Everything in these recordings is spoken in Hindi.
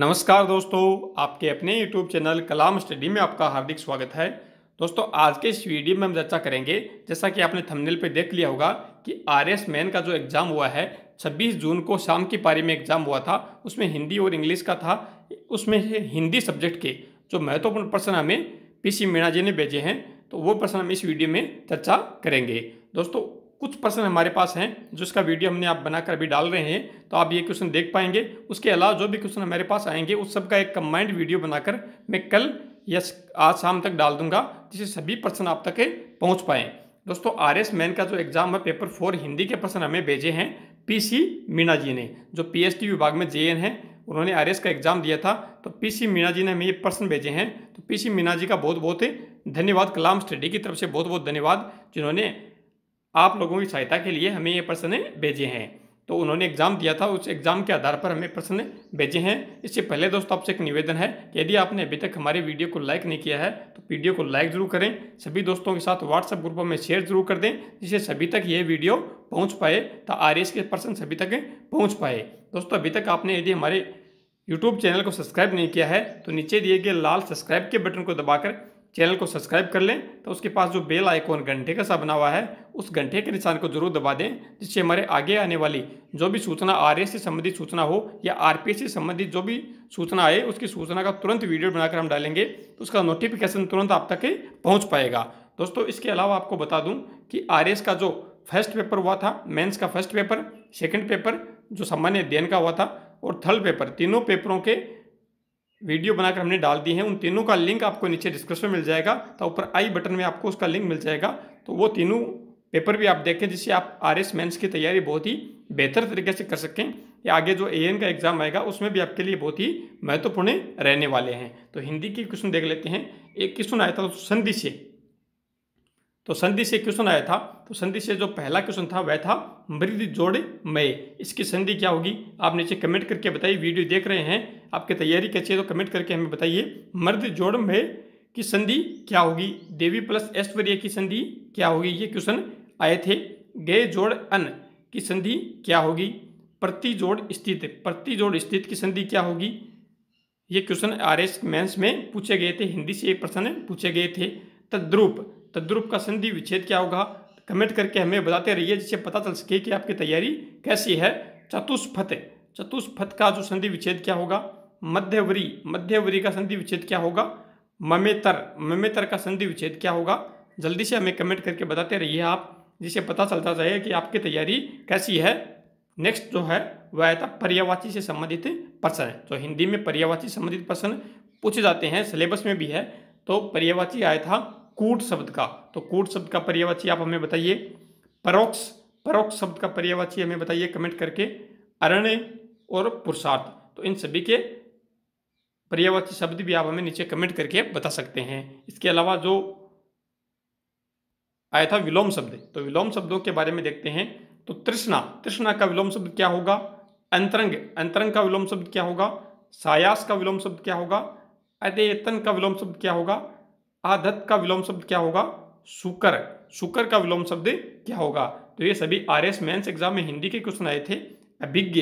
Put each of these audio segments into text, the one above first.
नमस्कार दोस्तों आपके अपने YouTube चैनल कलाम स्टडी में आपका हार्दिक स्वागत है दोस्तों आज के इस वीडियो में हम चर्चा करेंगे जैसा कि आपने थंबनेल पर देख लिया होगा कि आर एस मैन का जो एग्ज़ाम हुआ है 26 जून को शाम की पारी में एग्ज़ाम हुआ था उसमें हिंदी और इंग्लिश का था उसमें हिंदी सब्जेक्ट के जो महत्वपूर्ण प्रश्न हमें पी सी मीणा जी ने भेजे हैं तो वो प्रश्न हम इस वीडियो में चर्चा करेंगे दोस्तों कुछ प्रश्न हमारे पास हैं जिसका वीडियो हमने आप बनाकर अभी डाल रहे हैं तो आप ये क्वेश्चन देख पाएंगे उसके अलावा जो भी क्वेश्चन हमारे पास आएंगे उस सब का एक कम्बाइंड वीडियो बनाकर मैं कल या आज शाम तक डाल दूंगा जिससे सभी प्रश्न आप तक पहुँच पाएँ दोस्तों आर एस मैन का जो एग्ज़ाम है पेपर फोर हिंदी के प्रश्न हमें भेजे हैं पी सी मीणा जी ने जो पी एस टी विभाग में जे एन है उन्होंने आर एस का एग्ज़ाम दिया था तो पी सी मीणा जी ने हमें ये प्रश्न भेजे हैं तो पी सी मीणा जी का बहुत बहुत धन्यवाद कलाम स्टडी की तरफ से बहुत बहुत धन्यवाद जिन्होंने आप लोगों की सहायता के लिए हमें ये प्रश्न भेजे हैं तो उन्होंने एग्ज़ाम दिया था उस एग्ज़ाम के आधार पर हमें प्रश्न भेजे हैं इससे पहले दोस्तों आपसे एक निवेदन है कि यदि आपने अभी तक हमारे वीडियो को लाइक नहीं किया है तो वीडियो को लाइक ज़रूर करें सभी दोस्तों के साथ व्हाट्सएप ग्रुपों में शेयर ज़रूर कर दें जिससे सभी तक ये वीडियो पहुँच पाए तो आर के पर्सन सभी तक पहुँच पाए दोस्तों अभी तक आपने यदि हमारे यूट्यूब चैनल को सब्सक्राइब नहीं किया है तो नीचे दिए गए लाल सब्सक्राइब के बटन को दबाकर चैनल को सब्सक्राइब कर लें तो उसके पास जो बेल आइकॉन घंटे का सा बना हुआ है उस घंटे के निशान को जरूर दबा दें जिससे हमारे आगे आने वाली जो भी सूचना आर से संबंधित सूचना हो या आर से संबंधित जो भी सूचना आए उसकी सूचना का तुरंत वीडियो बनाकर हम डालेंगे तो उसका नोटिफिकेशन तुरंत आप तक पहुँच पाएगा दोस्तों इसके अलावा आपको बता दूँ कि आर का जो फर्स्ट पेपर हुआ था मेन्स का फर्स्ट पेपर सेकेंड पेपर जो सामान्य अध्ययन का हुआ था और थर्ड पेपर तीनों पेपरों के वीडियो बनाकर हमने डाल दी है उन तीनों का लिंक आपको नीचे डिस्क्रिप्शन मिल जाएगा तो ऊपर आई बटन में आपको उसका लिंक मिल जाएगा तो वो तीनों पेपर भी आप देखें जिससे आप आर एस मेन्स की तैयारी बहुत ही बेहतर तरीके से कर सकें या आगे जो ए का एग्ज़ाम आएगा उसमें भी आपके लिए बहुत ही महत्वपूर्ण रहने वाले हैं तो हिंदी की क्वेश्चन देख लेते हैं एक क्वेश्चन आया था संधि से तो संधि से क्वेश्चन आया था तो संधि से जो पहला क्वेश्चन था वह था मृद जोड़ मय इसकी संधि क्या होगी आप नीचे कमेंट करके बताइए वीडियो देख रहे हैं आपकी तैयारी कैसी है तो कमेंट करके हमें बताइए मृद जोड़ मय की संधि क्या होगी देवी प्लस ऐश्वर्य की संधि क्या होगी ये क्वेश्चन आए थे गे जोड़ अन की संधि क्या होगी प्रति जोड़ स्थित प्रति जोड़ स्थित की संधि क्या होगी ये क्वेश्चन आर एस मेंस में पूछे गए थे हिंदी से ये प्रश्न पूछे गए थे तद्रूप तद्रुप का संधि विच्छेद क्या होगा कमेंट करके हमें बताते रहिए जिससे पता चल सके कि आपकी तैयारी कैसी है चतुष्फत चतुष्फत का जो संधि विच्छेद क्या होगा मध्यवरी मध्यवरी का संधि विच्छेद क्या होगा ममेतर ममेतर का संधि विच्छेद क्या होगा जल्दी से हमें कमेंट करके बताते रहिए आप जिसे पता चलता जाए कि आपकी तैयारी कैसी है नेक्स्ट जो है वह है था पर्यावाची से संबंधित प्रश्न तो हिंदी में पर्यावाची संबंधित प्रश्न पूछे जाते हैं सिलेबस में भी है तो पर्यावाची आया था कूट शब्द का तो कूट शब्द का पर्यावाची आप हमें बताइए परोक्ष परोक्ष शब्द का पर्यावाची हमें बताइए कमेंट करके अरण्य और पुरुषार्थ तो इन सभी के पर्यावाची शब्द भी आप हमें नीचे कमेंट करके बता सकते हैं इसके अलावा जो आया था विलोम शब्द तो विलोम शब्दों के बारे में देखते हैं तो तृष्णा तृष्णा का विलोम शब्द क्या होगा अंतरंग अंतरंग का विलोम शब्द क्या होगा सायास का विलोम शब्द क्या होगा अध्ययतन का विलोम शब्द क्या होगा आदत का विलोम शब्द क्या होगा सुकर सुकर का विलोम शब्द क्या होगा तो ये सभी आर एस मेन्स एग्जाम में हिंदी के क्वेश्चन आए थे अभिज्ञ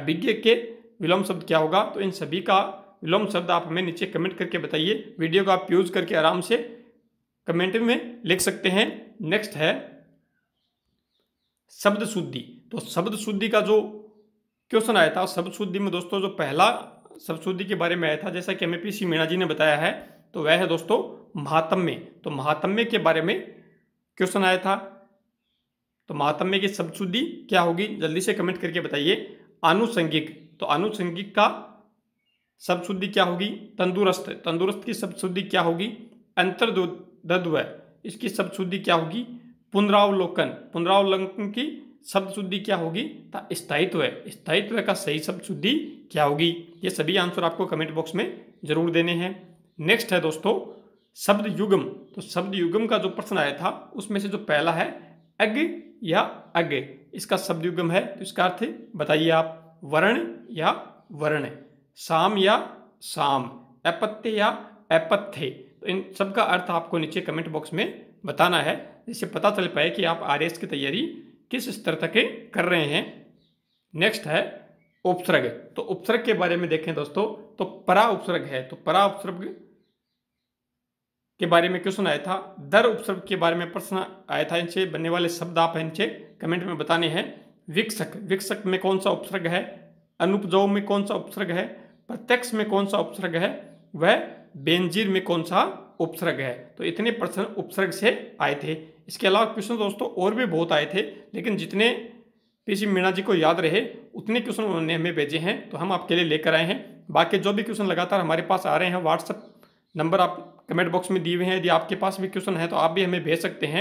अभिज्ञ के विलोम शब्द क्या होगा तो इन सभी का विलोम शब्द आप हमें नीचे कमेंट करके बताइए वीडियो को आप यूज करके आराम से कमेंट में लिख सकते हैं नेक्स्ट है शब्द शुद्धि तो शब्द शुद्धि का जो क्वेश्चन आया था शब्द शुद्धि में दोस्तों जो पहला शब्द शुद्धि के बारे में आया था जैसा कि हमें पी सी मीणा जी ने बताया है तो वह है दोस्तों महात्म्य तो महात्म्य के बारे में क्वेश्चन आया था तो महात्म्य की शब्द शुद्धि क्या होगी जल्दी से कमेंट करके बताइए आनुषंगिक तो आनुषंगिक का शब्द शुद्धि क्या होगी तंदुरुस्त तंदुरुस्त की शब्द शुद्धि क्या होगी अंतर्दत्व इसकी शब्द शुद्धि क्या होगी पुनरावलोकन पुनरावलोकन की शब्द शुद्धि क्या होगी था स्थायित्व स्थायित्व का सही शब्द शुद्धि क्या होगी ये सभी आंसर आपको कमेंट बॉक्स में जरूर देने हैं नेक्स्ट है दोस्तों शब्द युगम तो शब्द युगम का जो प्रश्न आया था उसमें से जो पहला है अग या अग इसका शब्द युगम है तो इसका अर्थ बताइए आप वर्ण या वर्ण साम या साम अपत्य या अपथ्य तो इन सब का अर्थ आपको नीचे कमेंट बॉक्स में बताना है जिससे पता चल पाए कि आप आर की तैयारी किस स्तर तक कर रहे हैं नेक्स्ट है उपसर्ग तो उपसर्ग के बारे में देखें दोस्तों तो परा उपसर्ग है तो परा उपसर्ग के बारे में क्वेश्चन आया था दर उपसर्ग के बारे में प्रश्न आया था इनसे बनने वाले शब्द आप इनसे कमेंट में बताने हैं विकसक विकसक में कौन सा उपसर्ग है अनुपजाऊ में कौन सा उपसर्ग है प्रत्यक्ष में कौन सा उपसर्ग है वह बेंजीर में कौन सा उपसर्ग है तो इतने प्रश्न उपसर्ग से आए थे इसके अलावा क्वेश्चन दोस्तों और भी बहुत आए थे लेकिन जितने पीसी मीणा जी को याद रहे उतने क्वेश्चन उन्होंने हमें भेजे हैं तो हम आपके लिए लेकर आए हैं बाकी जो भी क्वेश्चन लगातार हमारे पास आ रहे हैं व्हाट्सएप नंबर आप कमेंट बॉक्स में दिए हुए हैं यदि आपके पास भी क्वेश्चन है तो आप भी हमें भेज सकते हैं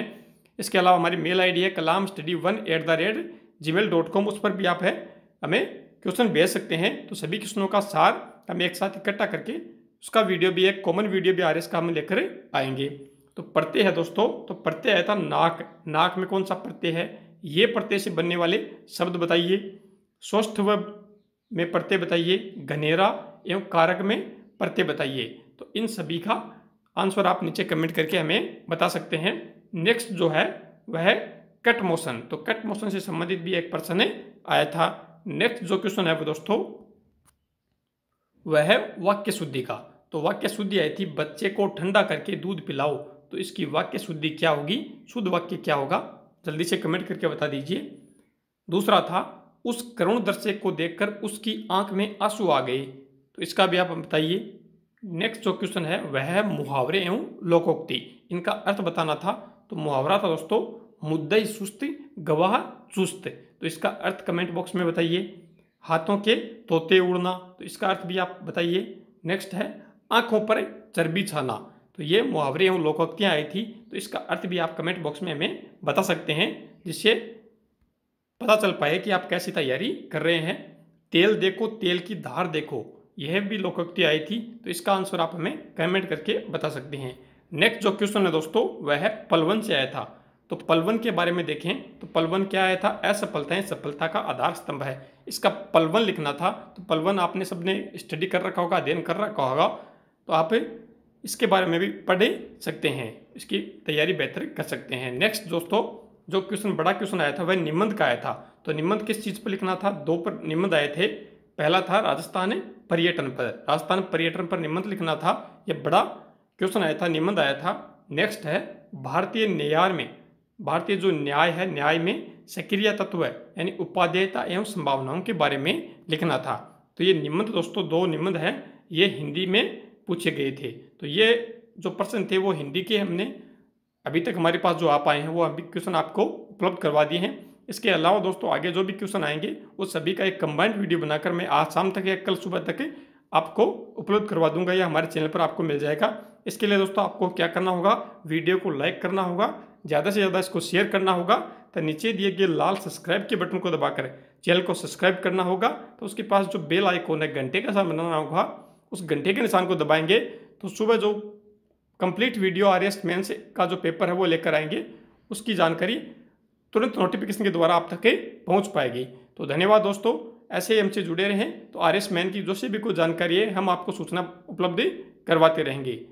इसके अलावा हमारी मेल आईडी है Kalam study one at the rate Gmail dot com उस पर भी आप है हमें क्वेश्चन भेज सकते हैं तो सभी क्वेश्चनों का सार हम एक साथ इकट्ठा करके उसका वीडियो भी एक कॉमन वीडियो भी आ रहा है इसका हम लेकर आएंगे तो प्रत्यय है दोस्तों तो प्रत्यय आया था नाक नाक में कौन सा प्रत्यय है ये प्रत्यय से बनने वाले शब्द बताइए स्वस्थ व में प्रत्यय बताइए घनेरा एवं कारक में प्रत्यय बताइए तो इन सभी का आंसर आप नीचे कमेंट करके हमें बता सकते हैं नेक्स्ट जो है वह कट मोशन तो कट मोशन से संबंधित भी एक प्रश्न आया था नेक्स्ट जो क्वेश्चन है वो दोस्तों वह है वाक्य शुद्धि का तो वाक्य शुद्धि आई थी बच्चे को ठंडा करके दूध पिलाओ तो इसकी वाक्य शुद्धि क्या होगी शुद्ध वाक्य क्या होगा जल्दी से कमेंट करके बता दीजिए दूसरा था उस करुण दृश्य को देखकर उसकी आंख में आंसू आ गए तो इसका भी आप बताइए नेक्स्ट जो क्वेश्चन है वह है मुहावरे एवं लोकोक्ति इनका अर्थ बताना था तो मुहावरा था दोस्तों मुद्दई सुस्त गवाह चुस्त तो इसका अर्थ कमेंट बॉक्स में बताइए हाथों के तोते उड़ना तो इसका अर्थ भी आप बताइए नेक्स्ट है आंखों पर चर्बी छाना तो ये मुहावरे एवं लोकोक्तियाँ आई थी तो इसका अर्थ भी आप कमेंट बॉक्स में हमें बता सकते हैं जिससे पता चल पाए कि आप कैसी तैयारी कर रहे हैं तेल देखो तेल की धार देखो यह भी लोकोक्ति आई थी तो इसका आंसर आप हमें कमेंट करके बता सकते हैं नेक्स्ट जो क्वेश्चन है दोस्तों वह है पलवन से आया था तो पलवन के बारे में देखें तो पलवन क्या आया था असफलताएं सफलता का आधार स्तंभ है इसका पलवन लिखना था तो पलवन आपने सबने स्टडी कर रखा होगा अध्ययन कर रखा होगा तो आप इसके बारे में भी पढ़ सकते हैं इसकी तैयारी बेहतर कर सकते हैं नेक्स्ट दोस्तों जो क्वेश्चन बड़ा क्वेश्चन आया था वह निबंध का आया था तो निबंध किस चीज़ पर लिखना था दो पर निबंध आए थे पहला था राजस्थान पर्यटन पर राजस्थान पर्यटन पर निबंध लिखना था यह बड़ा क्वेश्चन आया था निबंध आया था नेक्स्ट है भारतीय न्याय में भारतीय जो न्याय है न्याय में सक्रिय तत्व है यानी उपाध्यायता एवं संभावनाओं के बारे में लिखना था तो ये निबंध दोस्तों दो निबंध हैं ये हिंदी में पूछे गए थे तो ये जो प्रश्न थे वो हिंदी के हमने अभी तक हमारे पास जो आप आए हैं वो अभी क्वेश्चन आपको उपलब्ध करवा दिए हैं इसके अलावा दोस्तों आगे जो भी क्वेश्चन आएंगे वो सभी का एक कंबाइंड वीडियो बनाकर मैं आज शाम तक या कल सुबह तक आपको उपलब्ध करवा दूंगा या हमारे चैनल पर आपको मिल जाएगा इसके लिए दोस्तों आपको क्या करना होगा वीडियो को लाइक करना होगा ज़्यादा से ज़्यादा इसको शेयर करना होगा तो नीचे दिए गए लाल सब्सक्राइब के बटन को दबाकर चैनल को सब्सक्राइब करना होगा तो उसके पास जो बेल आइकॉन है घंटे का साथ बनाना होगा उस घंटे के निशान को दबाएंगे तो सुबह जो complete video R S main का जो पेपर है वो लेकर आएंगे उसकी जानकारी तुरंत नोटिफिकेशन के द्वारा आप तक पहुँच पाएगी तो धन्यवाद दोस्तों ऐसे ही हमसे जुड़े रहें तो आर एस मैन की जो से भी कोई जानकारी है हम आपको सूचना उपलब्ध करवाते रहेंगे